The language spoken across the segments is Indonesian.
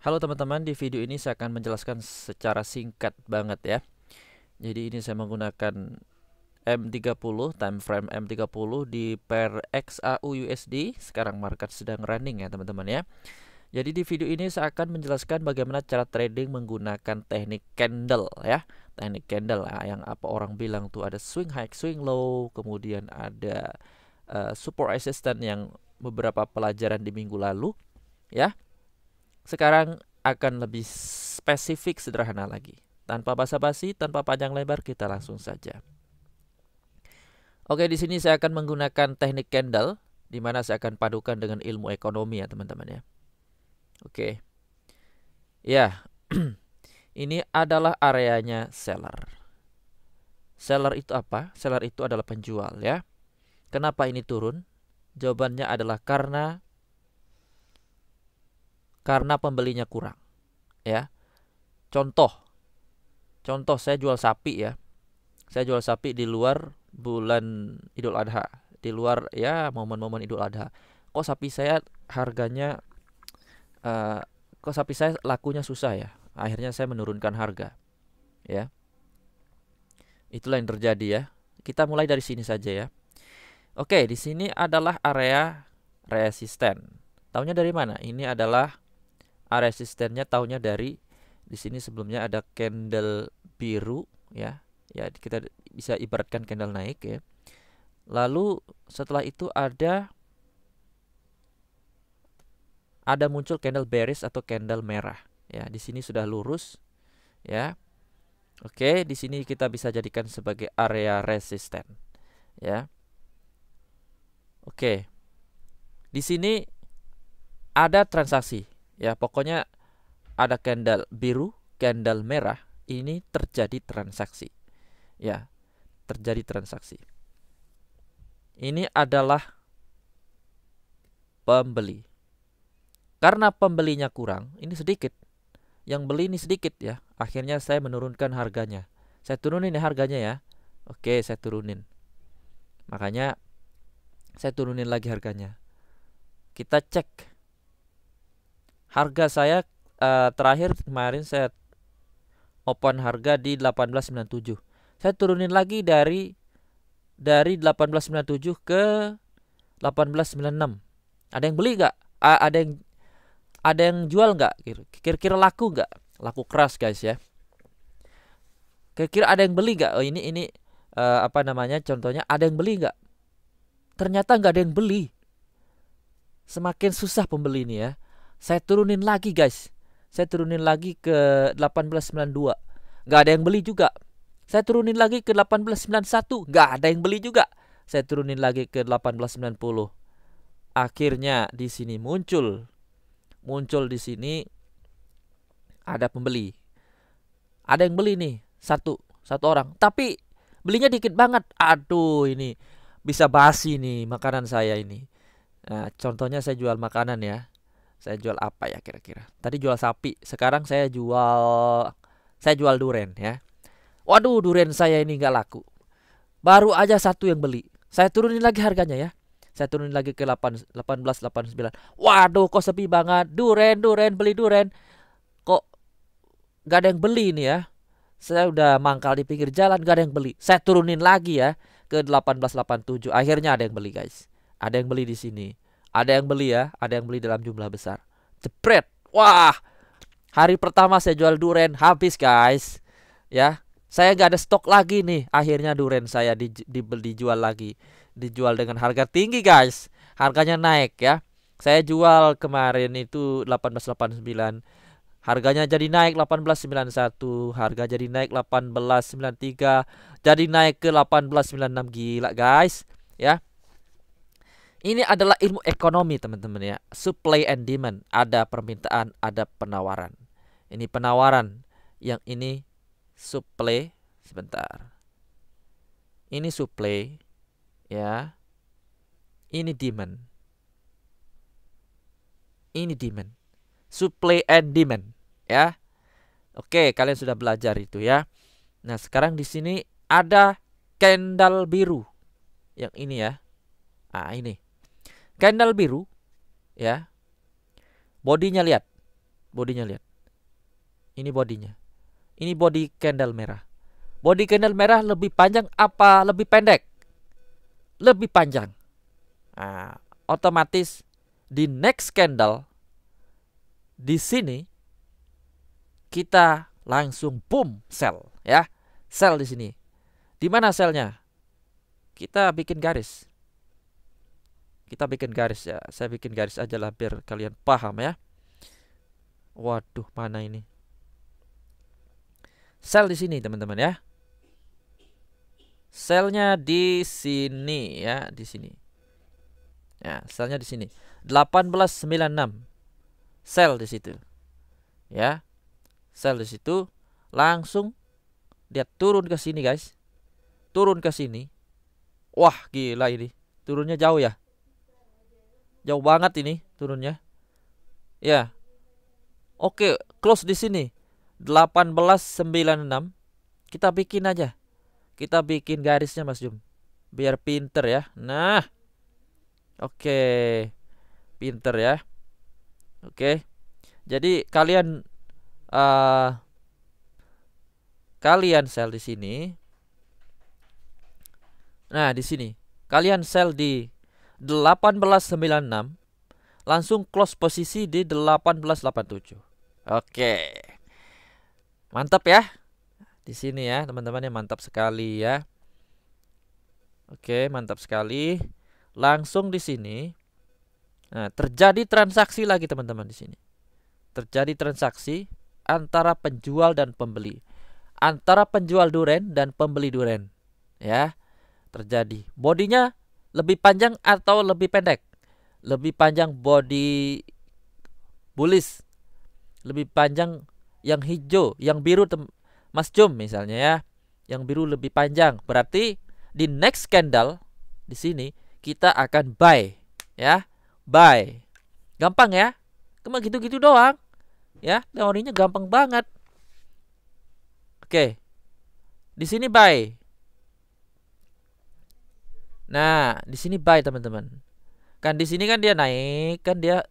Halo teman-teman, di video ini saya akan menjelaskan secara singkat banget ya. Jadi ini saya menggunakan M30 time frame M30 di pair XAU USD. Sekarang market sedang running ya, teman-teman ya. Jadi di video ini saya akan menjelaskan bagaimana cara trading menggunakan teknik candle ya. Teknik candle ah, yang apa orang bilang tuh ada swing high, swing low, kemudian ada uh, support resistance yang beberapa pelajaran di minggu lalu ya. Sekarang akan lebih spesifik sederhana lagi. Tanpa basa-basi, tanpa panjang lebar, kita langsung saja. Oke, di sini saya akan menggunakan teknik candle, di mana saya akan padukan dengan ilmu ekonomi ya teman-teman ya. Oke, ya, ini adalah areanya seller. Seller itu apa? Seller itu adalah penjual ya. Kenapa ini turun? Jawabannya adalah karena karena pembelinya kurang. Ya. Contoh contoh saya jual sapi ya. Saya jual sapi di luar bulan Idul Adha, di luar ya momen-momen Idul Adha. Kok sapi saya harganya uh, kok sapi saya lakunya susah ya. Akhirnya saya menurunkan harga. Ya. Itulah yang terjadi ya. Kita mulai dari sini saja ya. Oke, di sini adalah area resisten. Tahunya dari mana? Ini adalah resistennya tahunya dari di sini sebelumnya ada candle biru ya. Ya, kita bisa ibaratkan candle naik ya. Lalu setelah itu ada ada muncul candle bearish atau candle merah ya. Di sini sudah lurus ya. Oke, di sini kita bisa jadikan sebagai area resisten ya. Oke. Di sini ada transaksi ya pokoknya ada candle biru, candle merah, ini terjadi transaksi. Ya, terjadi transaksi. Ini adalah pembeli. Karena pembelinya kurang, ini sedikit. Yang beli ini sedikit ya. Akhirnya saya menurunkan harganya. Saya turunin ya harganya ya. Oke, saya turunin. Makanya saya turunin lagi harganya. Kita cek Harga saya uh, terakhir kemarin saya open harga di 1897. Saya turunin lagi dari dari 1897 ke 1896. Ada yang beli nggak? ada yang ada yang jual nggak? Kira-kira laku nggak? Laku keras guys ya. Kira-kira ada yang beli nggak? Oh ini ini uh, apa namanya? Contohnya ada yang beli nggak? Ternyata nggak ada yang beli. Semakin susah pembeli nih ya. Saya turunin lagi guys. Saya turunin lagi ke 1892. nggak ada yang beli juga. Saya turunin lagi ke 1891. nggak ada yang beli juga. Saya turunin lagi ke 1890. Akhirnya di sini muncul. Muncul di sini ada pembeli. Ada yang beli nih, satu, satu orang. Tapi belinya dikit banget. Aduh, ini bisa basi nih makanan saya ini. Nah, contohnya saya jual makanan ya saya jual apa ya kira-kira tadi jual sapi sekarang saya jual saya jual duren ya waduh duren saya ini nggak laku baru aja satu yang beli saya turunin lagi harganya ya saya turunin lagi ke 8, 18 89 waduh kok sepi banget duren duren beli duren kok nggak ada yang beli nih ya saya udah mangkal di pinggir jalan gak ada yang beli saya turunin lagi ya ke 1887 akhirnya ada yang beli guys ada yang beli di sini ada yang beli ya, ada yang beli dalam jumlah besar. Jepret. Wah. Hari pertama saya jual duren habis, guys. Ya. Saya nggak ada stok lagi nih. Akhirnya duren saya di, di, dijual lagi. Dijual dengan harga tinggi, guys. Harganya naik ya. Saya jual kemarin itu 1889 Harganya jadi naik 1891, harga jadi naik 1893, jadi naik ke 1896 gila guys, ya. Ini adalah ilmu ekonomi teman-teman ya. Supply and demand. Ada permintaan, ada penawaran. Ini penawaran. Yang ini supply. Sebentar. Ini supply. Ya. Ini demand. Ini demand. Supply and demand. Ya. Oke, kalian sudah belajar itu ya. Nah, sekarang di sini ada candle biru. Yang ini ya. Ah, ini Candle biru ya. Bodinya lihat. Bodinya lihat. Ini bodinya. Ini body candle merah. Body candle merah lebih panjang apa lebih pendek? Lebih panjang. Nah, otomatis di next candle di sini kita langsung boom sell ya. Sell di sini. Di mana selnya? Kita bikin garis. Kita bikin garis ya. Saya bikin garis aja lah biar kalian paham ya. Waduh, mana ini? Sel di sini, teman-teman ya. Selnya di sini ya, di sini. Ya, selnya di sini. 1896. Sel di situ. Ya. Sel di situ langsung dia turun ke sini, guys. Turun ke sini. Wah, gila ini. Turunnya jauh ya. Jauh banget ini turunnya. Ya. Oke, close di sini. 1896. Kita bikin aja. Kita bikin garisnya Mas Jum. Biar pinter ya. Nah. Oke. Pinter ya. Oke. Jadi kalian uh, kalian sel di sini. Nah, di sini. Kalian sel di 1896 langsung close posisi di 1887. Oke. Mantap ya. Di sini ya, teman-teman yang mantap sekali ya. Oke, mantap sekali. Langsung di sini. Nah, terjadi transaksi lagi teman-teman di sini. Terjadi transaksi antara penjual dan pembeli. Antara penjual duren dan pembeli duren. Ya. Terjadi. Bodinya lebih panjang atau lebih pendek? Lebih panjang body bullish, lebih panjang yang hijau, yang biru Mas Jum misalnya ya, yang biru lebih panjang. Berarti di next candle di sini kita akan buy ya, buy. Gampang ya? Cuma gitu-gitu doang. Ya, teorinya gampang banget. Oke. Di sini buy. Nah, di sini buy teman-teman. Kan di sini kan dia naik, kan dia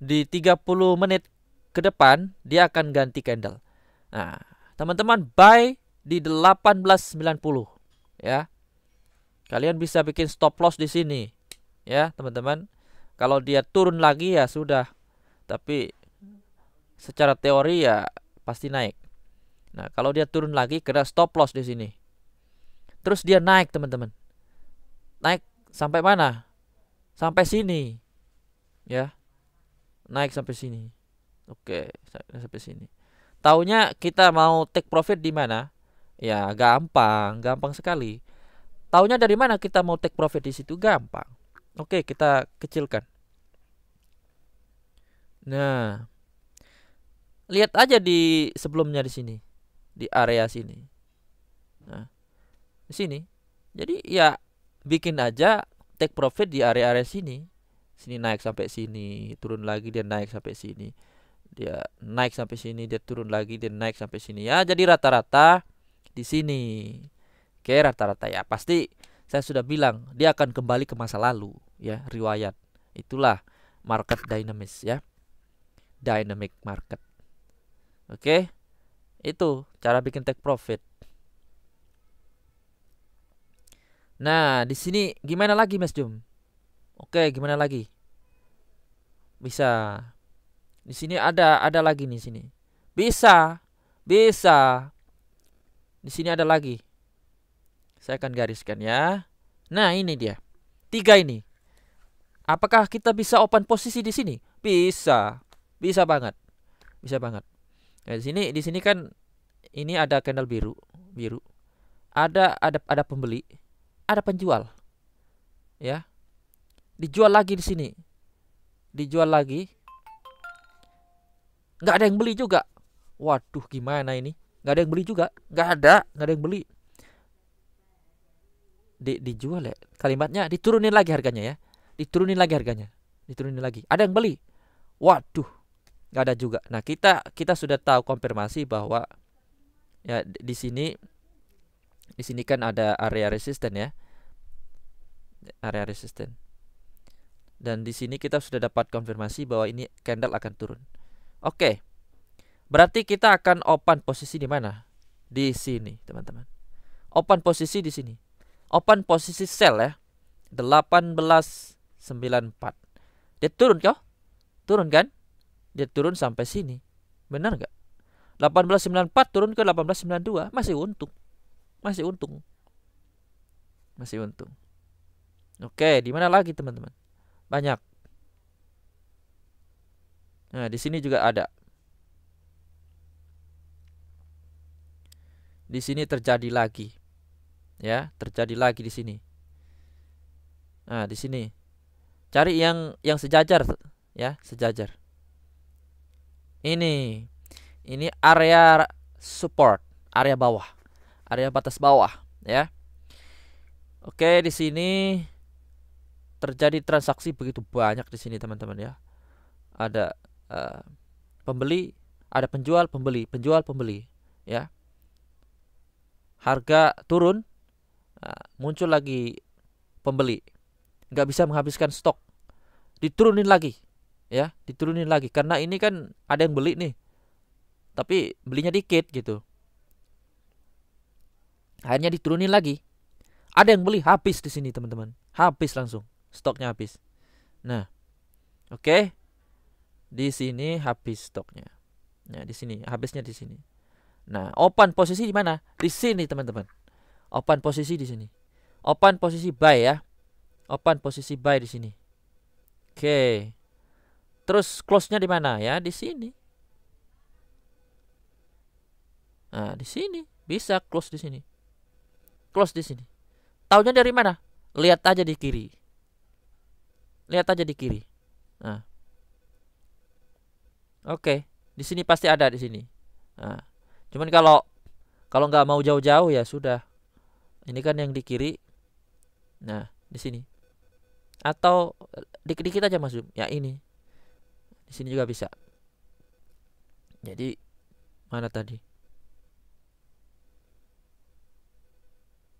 di 30 menit ke depan dia akan ganti candle. Nah, teman-teman buy di 18.90 ya. Kalian bisa bikin stop loss di sini ya, teman-teman. Kalau dia turun lagi ya sudah. Tapi secara teori ya pasti naik. Nah, kalau dia turun lagi kena stop loss di sini. Terus dia naik, teman-teman naik sampai mana? Sampai sini. Ya. Naik sampai sini. Oke, sampai sini. Taunya kita mau take profit di mana? Ya, gampang, gampang sekali. Taunya dari mana kita mau take profit di situ? Gampang. Oke, kita kecilkan. Nah, lihat aja di sebelumnya di sini, di area sini. Nah, di sini. Jadi ya bikin aja take profit di area-area sini sini naik sampai sini turun lagi dia naik sampai sini dia naik sampai sini dia turun lagi dia naik sampai sini ya jadi rata-rata di sini oke rata-rata ya pasti saya sudah bilang dia akan kembali ke masa lalu ya riwayat itulah market dynamics ya dynamic market oke itu cara bikin take profit Nah, di sini gimana lagi Mas Jum? Oke, gimana lagi? Bisa. Di sini ada ada lagi nih sini. Bisa. Bisa. Di sini ada lagi. Saya akan gariskan ya. Nah, ini dia. Tiga ini. Apakah kita bisa open posisi di sini? Bisa. Bisa banget. Bisa banget. Nah, di sini di sini kan ini ada candle biru, biru. Ada ada ada pembeli ada penjual. Ya. Dijual lagi di sini. Dijual lagi. Nggak ada yang beli juga. Waduh, gimana ini? Nggak ada yang beli juga. Nggak ada, nggak ada yang beli. Di, dijual ya. Kalimatnya diturunin lagi harganya ya. Diturunin lagi harganya. Diturunin lagi. Ada yang beli. Waduh, nggak ada juga. Nah, kita kita sudah tahu konfirmasi bahwa ya di sini di sini kan ada area resisten ya. Area resisten. Dan di sini kita sudah dapat konfirmasi bahwa ini candle akan turun. Oke. Berarti kita akan open posisi di mana? Di sini, teman-teman. Open posisi di sini. Open posisi sell ya. 1894. Dia turun kok? Turun kan? Dia turun sampai sini. Benar nggak? 1894 turun ke 1892 masih untung masih untung masih untung oke di mana lagi teman-teman banyak nah di sini juga ada di sini terjadi lagi ya terjadi lagi di sini nah di sini cari yang yang sejajar ya sejajar ini ini area support area bawah area batas bawah ya. Oke, di sini terjadi transaksi begitu banyak di sini teman-teman ya. Ada uh, pembeli, ada penjual, pembeli, penjual, pembeli ya. Harga turun, uh, muncul lagi pembeli. Nggak bisa menghabiskan stok. Diturunin lagi ya, diturunin lagi karena ini kan ada yang beli nih. Tapi belinya dikit gitu. Akhirnya diturunin lagi. Ada yang beli habis di sini teman-teman. Habis langsung. Stoknya habis. Nah, oke. Okay. Di sini habis stoknya. Nah, di sini habisnya di sini. Nah, open posisi di mana? Di sini teman-teman. Open posisi di sini. Open posisi buy ya. Open posisi buy di sini. Oke. Okay. Terus close-nya di mana ya? Di sini. Nah, di sini bisa close di sini close di sini. Taunya dari mana? Lihat aja di kiri. Lihat aja di kiri. Nah. Oke, di sini pasti ada di sini. Nah. Cuman kalau kalau nggak mau jauh-jauh ya sudah. Ini kan yang di kiri. Nah, di sini. Atau dikit-dikit aja masuk. Ya ini. Di sini juga bisa. Jadi mana tadi?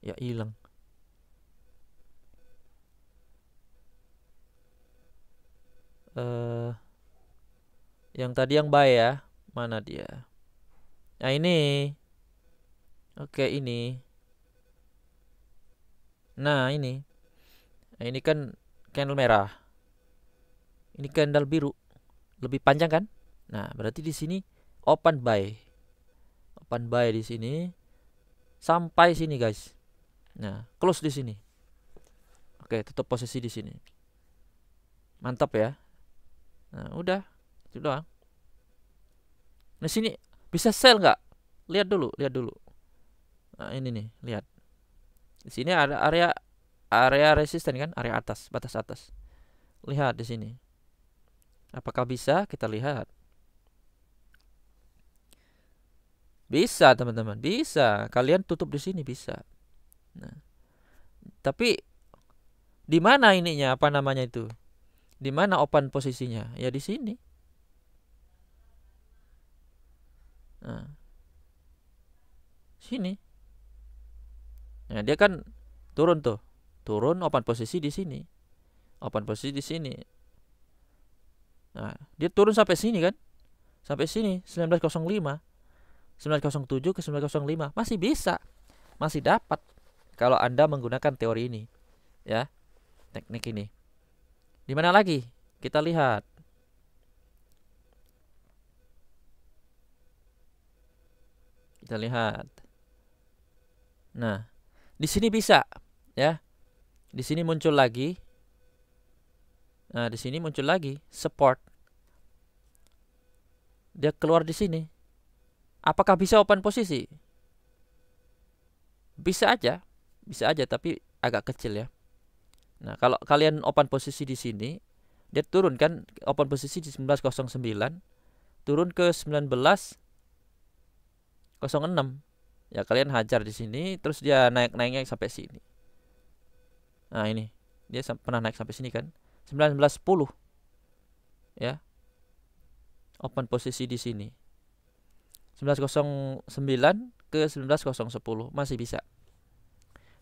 ya hilang uh, eh, yang tadi yang buy ya mana dia nah ini oke okay, ini nah ini nah, ini kan candle merah ini candle biru lebih panjang kan nah berarti di sini open buy open buy di sini sampai sini guys Nah, close di sini. Oke, tutup posisi di sini. Mantap ya. Nah, udah. Itu doang. Nah, sini bisa sell nggak? Lihat dulu, lihat dulu. Nah, ini nih, lihat. Di sini ada area area resisten kan, area atas, batas atas. Lihat di sini. Apakah bisa? Kita lihat. Bisa, teman-teman. Bisa. Kalian tutup di sini bisa. Nah, tapi di mana ininya apa namanya itu? Di mana open posisinya? Ya di sini. Nah, sini. Nah, dia kan turun tuh. Turun open posisi di sini. Open posisi di sini. Nah, dia turun sampai sini kan? Sampai sini 1905. 1907 ke 1905 masih bisa. Masih dapat kalau Anda menggunakan teori ini. Ya. Teknik ini. Di mana lagi? Kita lihat. Kita lihat. Nah, di sini bisa, ya. Di sini muncul lagi. Nah, di sini muncul lagi support. Dia keluar di sini. Apakah bisa open posisi? Bisa aja, bisa aja tapi agak kecil ya. Nah, kalau kalian open posisi di sini, dia turun kan open posisi di 1909 turun ke 1906. Ya, kalian hajar di sini terus dia naik-naiknya sampai sini. Nah, ini. Dia pernah naik sampai sini kan? 1910. Ya. Open posisi di sini. 1909 ke 1910 masih bisa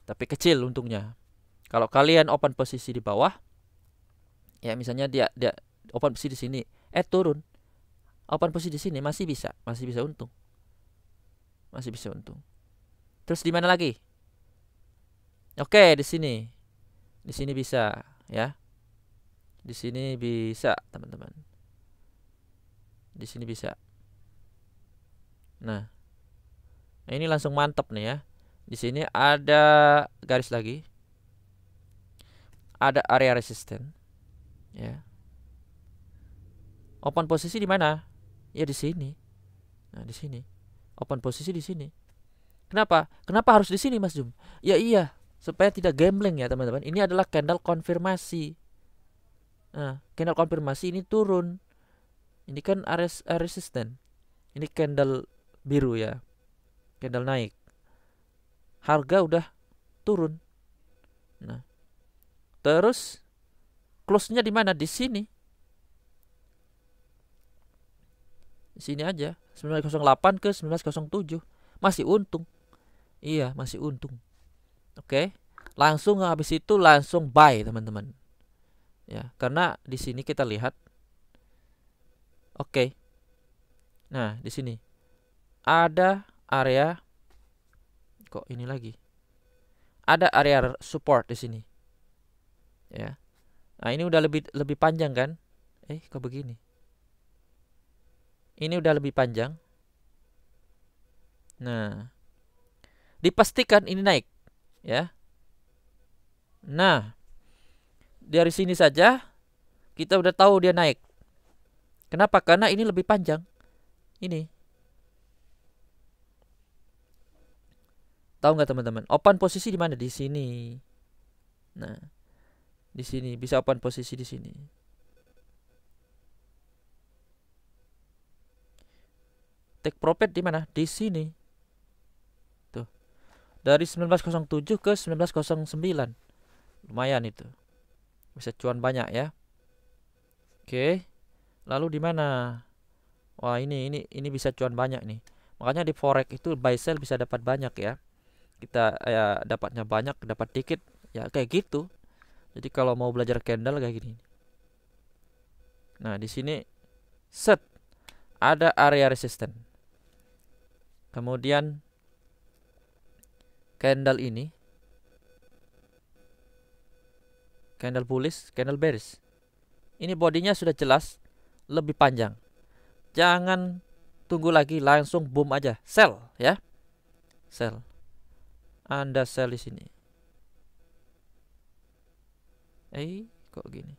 tapi kecil untungnya. Kalau kalian open posisi di bawah, ya misalnya dia dia open posisi di sini, eh turun, open posisi di sini masih bisa, masih bisa untung, masih bisa untung. Terus di mana lagi? Oke di sini, di sini bisa ya, di sini bisa teman-teman, di sini bisa. Nah, ini langsung mantap nih ya. Di sini ada garis lagi. Ada area resisten. Ya. Open posisi di mana? Ya di sini. Nah, di sini. Open posisi di sini. Kenapa? Kenapa harus di sini, Mas Jum? Ya iya, supaya tidak gambling ya, teman-teman. Ini adalah candle konfirmasi. Nah, candle konfirmasi ini turun. Ini kan area resisten. Ini candle biru ya. Candle naik harga udah turun. Nah. Terus close-nya di mana? Di sini. Di sini aja. 1908 ke 1907. Masih untung. Iya, masih untung. Oke. Langsung habis itu langsung buy, teman-teman. Ya, karena di sini kita lihat Oke. Nah, di sini ada area kok ini lagi. Ada area support di sini. Ya. Nah, ini udah lebih lebih panjang kan? Eh, kok begini? Ini udah lebih panjang. Nah. Dipastikan ini naik, ya. Nah, dari sini saja kita udah tahu dia naik. Kenapa? Karena ini lebih panjang. Ini Tahu nggak teman-teman? Open posisi di mana? Di sini. Nah, di sini bisa open posisi di sini. Take profit di mana? Di sini. Tuh. Dari 1907 ke 1909. Lumayan itu. Bisa cuan banyak ya. Oke. Lalu di mana? Wah, ini ini ini bisa cuan banyak nih. Makanya di forex itu buy sell bisa dapat banyak ya kita ya dapatnya banyak dapat dikit ya kayak gitu jadi kalau mau belajar candle kayak gini nah di sini set ada area resisten kemudian candle ini candle bullish candle bearish ini bodinya sudah jelas lebih panjang jangan tunggu lagi langsung boom aja sell ya sell anda sell di sini. Eh, kok gini?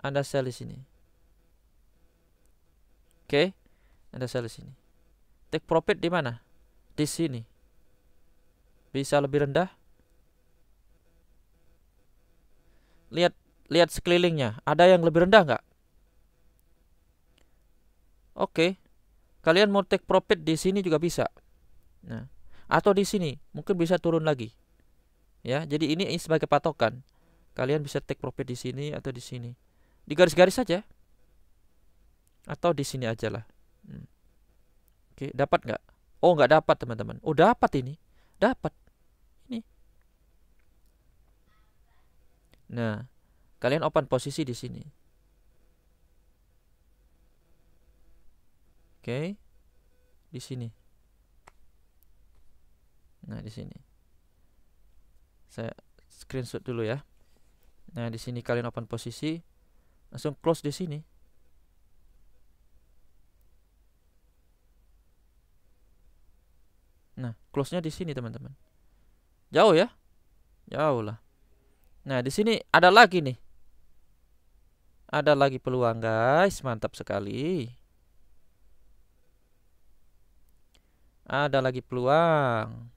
Anda sell di sini. Oke. Okay. Anda sell di sini. Take profit di mana? Di sini. Bisa lebih rendah? Lihat lihat sekelilingnya. Ada yang lebih rendah nggak? Oke. Okay. Kalian mau take profit di sini juga bisa. Nah atau di sini mungkin bisa turun lagi ya jadi ini sebagai patokan kalian bisa take profit di sini atau di sini di garis-garis saja atau di sini aja lah hmm. oke dapat nggak oh nggak dapat teman-teman oh dapat ini dapat ini nah kalian open posisi di sini oke di sini Nah, di sini. Saya screenshot dulu ya. Nah, di sini kalian open posisi, langsung close di sini. Nah, close-nya di sini, teman-teman. Jauh ya? Jauh lah. Nah, di sini ada lagi nih. Ada lagi peluang, guys. Mantap sekali. Ada lagi peluang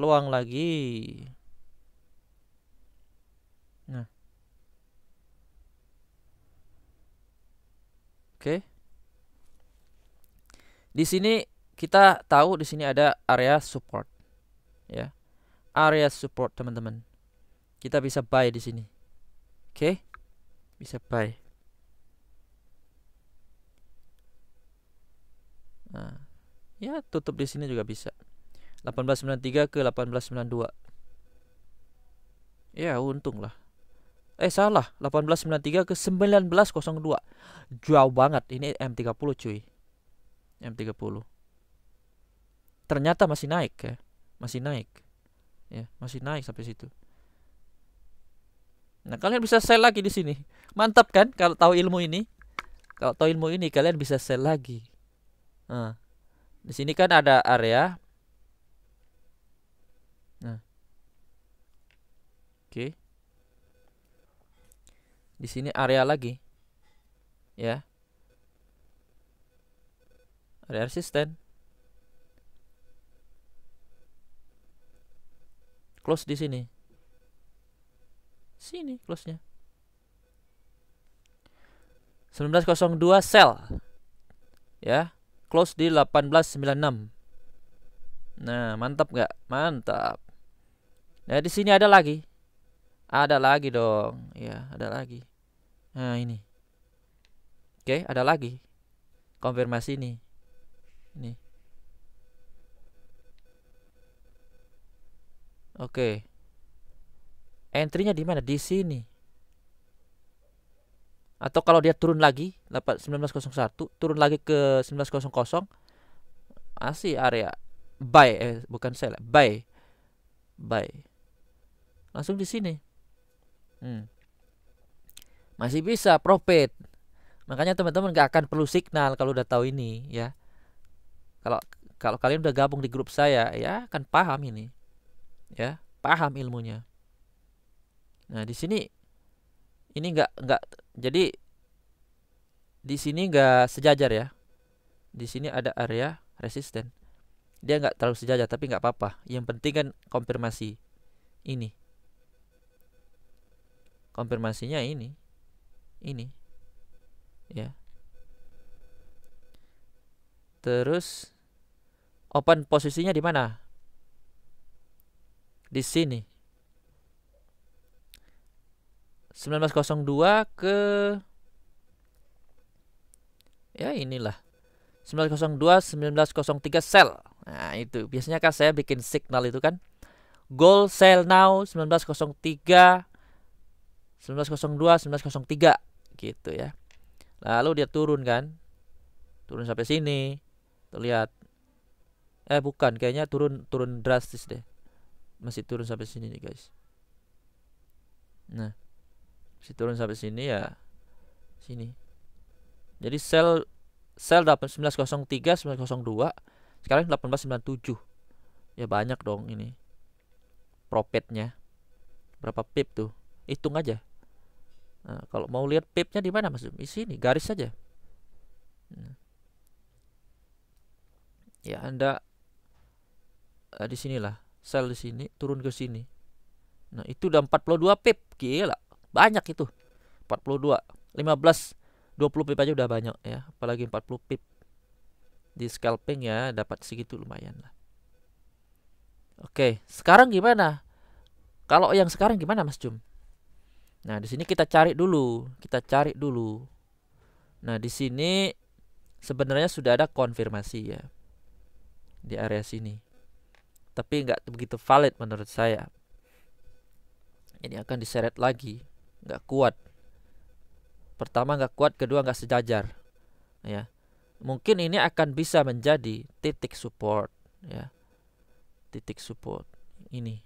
peluang lagi. Nah. Oke. Di sini kita tahu di sini ada area support. Ya. Area support, teman-teman. Kita bisa buy di sini. Oke. Bisa buy. Nah. Ya, tutup di sini juga bisa. 1893 ke 1892. Ya, untung lah. Eh, salah. 1893 ke 1902. Jauh banget. Ini M30 cuy. M30. Ternyata masih naik ya. Masih naik. Ya, masih naik sampai situ. Nah, kalian bisa sell lagi di sini. Mantap kan kalau tahu ilmu ini? Kalau tahu ilmu ini kalian bisa sell lagi. Nah, di sini kan ada area Oke. Di sini area lagi. Ya. Area resisten. Close di sini. Sini close-nya. 1902 sel. Ya, close di 1896. Nah, mantap nggak? Mantap. Nah, di sini ada lagi. Ada lagi dong. Ya, ada lagi. Nah, ini. Oke, ada lagi. Konfirmasi nih. Ini. Oke. Entry-nya di mana? Di sini. Atau kalau dia turun lagi dapat 1901, turun lagi ke 1900, masih area buy eh bukan sell, ya, buy. Buy. Langsung di sini hmm. masih bisa profit makanya teman-teman gak akan perlu signal kalau udah tahu ini ya kalau kalau kalian udah gabung di grup saya ya akan paham ini ya paham ilmunya nah di sini ini nggak nggak jadi di sini nggak sejajar ya di sini ada area resisten dia nggak terlalu sejajar tapi nggak apa-apa yang penting kan konfirmasi ini konfirmasinya ini ini ya terus open posisinya di mana di sini 1902 ke ya inilah 1902 1903 sell. nah itu biasanya kan saya bikin signal itu kan goal sell now 1903 1902, 1903 gitu ya. Lalu dia turun kan? Turun sampai sini. Tuh lihat. Eh bukan, kayaknya turun turun drastis deh. Masih turun sampai sini nih, guys. Nah. Masih turun sampai sini ya. Sini. Jadi sel sel 1903, 1902, sekarang 1897. Ya banyak dong ini. Profitnya. Berapa pip tuh? Hitung aja Nah, kalau mau lihat pipnya di mana Mas Di sini garis saja. Nah. Ya Anda eh, di sinilah sel di sini turun ke sini. Nah, itu udah 42 pip. Gila, banyak itu. 42, 15, 20 pip aja udah banyak ya, apalagi 40 pip. Di scalping ya dapat segitu lumayan lah. Oke, sekarang gimana? Kalau yang sekarang gimana Mas Jum? Nah, di sini kita cari dulu, kita cari dulu. Nah, di sini sebenarnya sudah ada konfirmasi ya di area sini. Tapi nggak begitu valid menurut saya. Ini akan diseret lagi, nggak kuat. Pertama nggak kuat, kedua nggak sejajar, ya. Mungkin ini akan bisa menjadi titik support, ya. Titik support ini.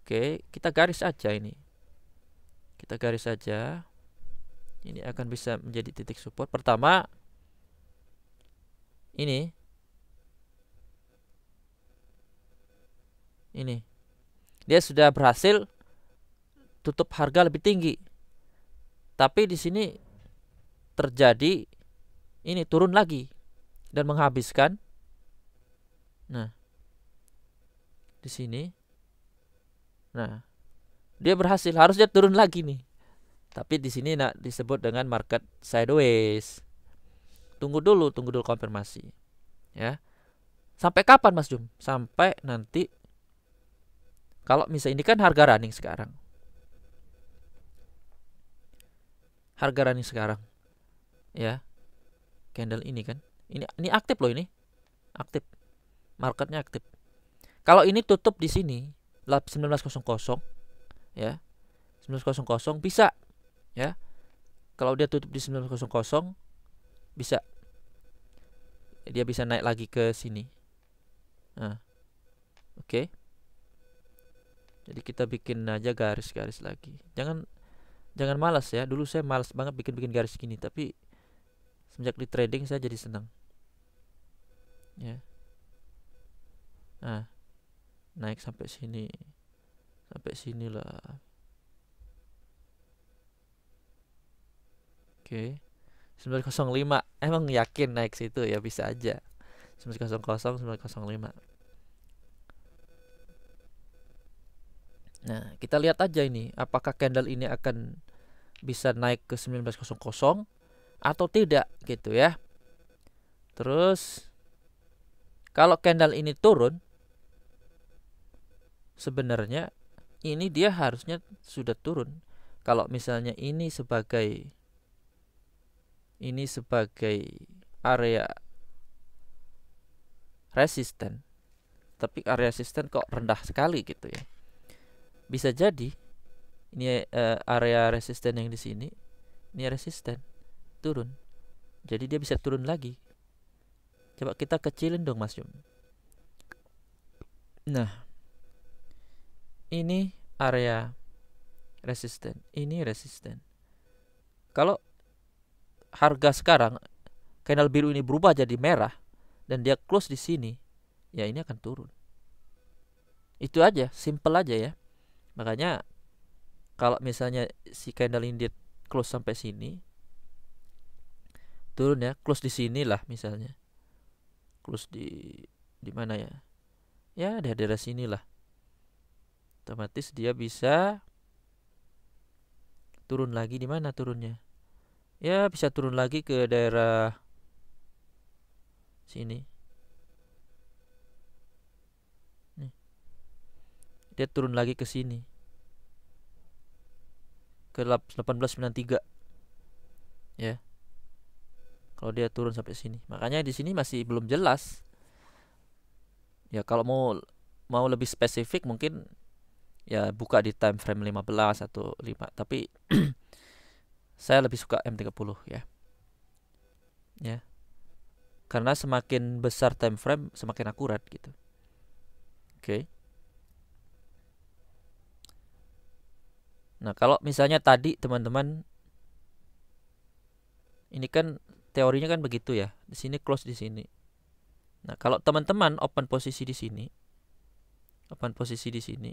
Oke, kita garis aja ini kita garis saja ini akan bisa menjadi titik support pertama ini ini dia sudah berhasil tutup harga lebih tinggi tapi di sini terjadi ini turun lagi dan menghabiskan nah di sini nah dia berhasil, harusnya turun lagi nih. Tapi di sini nak disebut dengan market sideways. Tunggu dulu, tunggu dulu konfirmasi. Ya. Sampai kapan Mas Jum? Sampai nanti kalau misalnya ini kan harga running sekarang. Harga running sekarang. Ya. Candle ini kan. Ini ini aktif loh ini. Aktif. Marketnya aktif. Kalau ini tutup di sini 1900 ya 1900 bisa ya kalau dia tutup di 1900 bisa dia bisa naik lagi ke sini nah oke okay. jadi kita bikin aja garis-garis lagi jangan jangan malas ya dulu saya malas banget bikin-bikin garis gini tapi semenjak di trading saya jadi senang ya nah naik sampai sini sampai lah oke okay. 905 emang yakin naik situ ya bisa aja 900 905 Nah, kita lihat aja ini apakah candle ini akan bisa naik ke 19.00 atau tidak gitu ya. Terus kalau candle ini turun sebenarnya ini dia harusnya sudah turun. Kalau misalnya ini sebagai ini sebagai area resisten, tapi area resisten kok rendah sekali gitu ya. Bisa jadi ini uh, area resisten yang di sini, ini resisten turun. Jadi dia bisa turun lagi. Coba kita kecilin dong Mas Yum. Nah, ini area resisten, ini resisten. Kalau harga sekarang candle biru ini berubah jadi merah dan dia close di sini, ya ini akan turun. Itu aja, simple aja ya. Makanya kalau misalnya si candle ini close sampai sini turun ya, close di sini lah misalnya. Close di di mana ya? Ya, daerah sini lah otomatis dia bisa turun lagi di mana turunnya ya bisa turun lagi ke daerah sini Nih. dia turun lagi ke sini ke 1893 ya kalau dia turun sampai sini makanya di sini masih belum jelas ya kalau mau mau lebih spesifik mungkin ya buka di time frame 15 atau 5 tapi saya lebih suka M30 ya ya karena semakin besar time frame semakin akurat gitu oke okay. nah kalau misalnya tadi teman-teman ini kan teorinya kan begitu ya di sini close di sini nah kalau teman-teman open posisi di sini open posisi di sini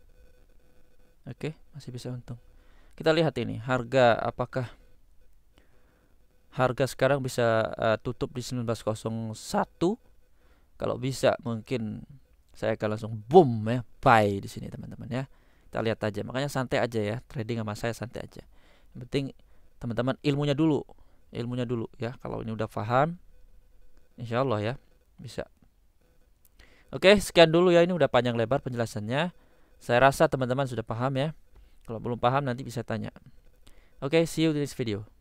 Oke, masih bisa untung. Kita lihat ini harga apakah harga sekarang bisa uh, tutup di 1901. Kalau bisa mungkin saya akan langsung boom ya buy di sini teman-teman ya. Kita lihat aja. Makanya santai aja ya trading sama saya santai aja. Yang penting teman-teman ilmunya dulu. Ilmunya dulu ya. Kalau ini udah paham insyaallah ya bisa. Oke, sekian dulu ya ini udah panjang lebar penjelasannya. Saya rasa teman-teman sudah paham ya. Kalau belum paham nanti bisa tanya. Oke, okay, see you in this video.